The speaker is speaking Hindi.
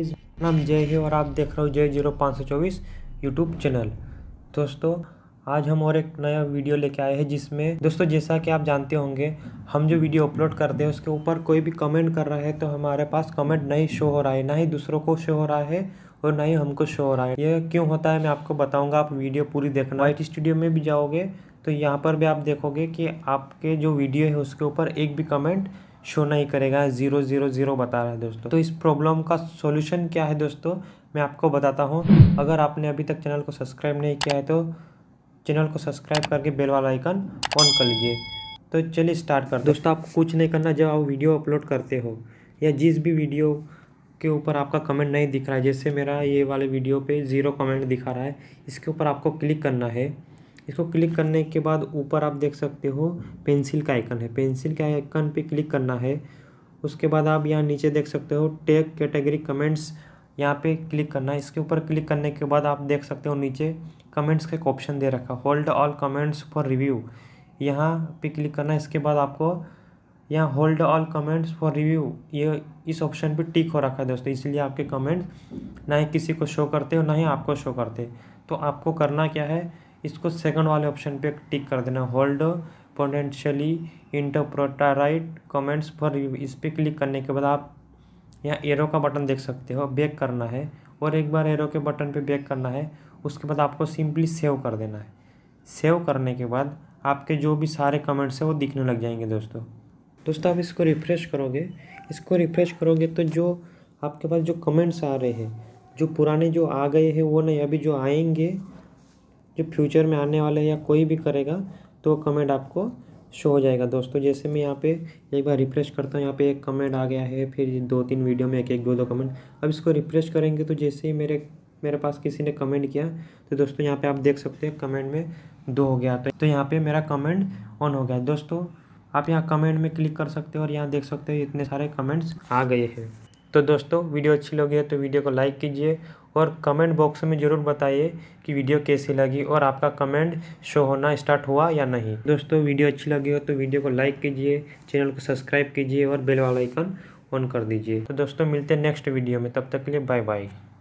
इस नाम जय है और आप देख रहे हो जय जीरो पाँच सौ चौबीस यूट्यूब चैनल दोस्तों आज हम और एक नया वीडियो लेके आए हैं जिसमें दोस्तों जैसा कि आप जानते होंगे हम जो वीडियो अपलोड करते हैं उसके ऊपर कोई भी कमेंट कर रहा है तो हमारे पास कमेंट नहीं शो हो रहा है ना ही दूसरों को शो हो रहा है और ना ही हमको शो हो रहा है ये क्यों होता है मैं आपको बताऊँगा आप वीडियो पूरी देखना वाइट स्टूडियो में भी जाओगे तो यहाँ पर भी आप देखोगे कि आपके जो वीडियो है उसके ऊपर एक भी कमेंट शो नहीं करेगा ज़ीरो ज़ीरो ज़ीरो बता रहा है दोस्तों तो इस प्रॉब्लम का सॉल्यूशन क्या है दोस्तों मैं आपको बताता हूँ अगर आपने अभी तक चैनल को सब्सक्राइब नहीं किया है तो चैनल को सब्सक्राइब करके बेल वाला आइकन ऑन कर लीजिए तो चलिए स्टार्ट कर दोस्तों आपको कुछ नहीं करना जब आप वीडियो अपलोड करते हो या जिस भी वीडियो के ऊपर आपका कमेंट नहीं दिख रहा है जैसे मेरा ये वाले वीडियो पे ज़ीरो कमेंट दिखा रहा है इसके ऊपर आपको क्लिक करना है इसको क्लिक करने के बाद ऊपर आप देख सकते हो पेंसिल का आइकन है पेंसिल के आइकन पे क्लिक करना है उसके बाद आप यहाँ नीचे देख सकते हो टेक कैटेगरी कमेंट्स यहाँ पे क्लिक करना है इसके ऊपर क्लिक करने के बाद आप देख सकते हो नीचे कमेंट्स का एक ऑप्शन दे रखा hold all comments for review यहाँ पे क्लिक करना है इसके बाद आपको यहाँ hold all comments for review ये इस ऑप्शन पे टिक हो रखा है दोस्तों इसलिए आपके कमेंट ना ही किसी को शो करते हो ना ही आपको शो करते तो आपको करना क्या है इसको सेकंड वाले ऑप्शन पे टिक कर देना होल्ड पोटेंशियली इंटरप्रोटाराइट कमेंट्स पर इस पर क्लिक करने के बाद आप यहाँ एरो का बटन देख सकते हो बैक करना है और एक बार एरो के बटन पे बैक करना है उसके बाद आपको सिंपली सेव कर देना है सेव करने के बाद आपके जो भी सारे कमेंट्स हैं वो दिखने लग जाएंगे दोस्तों दोस्तों आप इसको रिफ़्रेश करोगे इसको रिफ़्रेश करोगे तो जो आपके पास जो कमेंट्स आ रहे हैं जो पुराने जो आ गए हैं वो नहीं अभी जो आएंगे जो फ्यूचर में आने वाले या कोई भी करेगा तो कमेंट आपको शो हो जाएगा दोस्तों जैसे मैं यहाँ पे एक बार रिफ्रेश करता हूँ यहाँ पे एक कमेंट आ गया है फिर दो तीन वीडियो में एक एक दो दो कमेंट अब इसको रिफ्रेश करेंगे तो जैसे ही मेरे मेरे पास किसी ने कमेंट किया तो दोस्तों यहाँ पे आप देख सकते हैं कमेंट में दो हो गया तो, तो यहाँ पे मेरा कमेंट ऑन हो गया दोस्तों आप यहाँ कमेंट में क्लिक कर सकते हो और यहाँ देख सकते हो इतने सारे कमेंट्स आ गए हैं तो दोस्तों वीडियो अच्छी लगी है तो वीडियो को लाइक कीजिए और कमेंट बॉक्स में ज़रूर बताइए कि वीडियो कैसी लगी और आपका कमेंट शो होना स्टार्ट हुआ या नहीं दोस्तों वीडियो अच्छी लगी हो तो वीडियो को लाइक कीजिए चैनल को सब्सक्राइब कीजिए और बेल वाला आइकन ऑन कर दीजिए तो दोस्तों मिलते हैं नेक्स्ट वीडियो में तब तक के लिए बाय बाय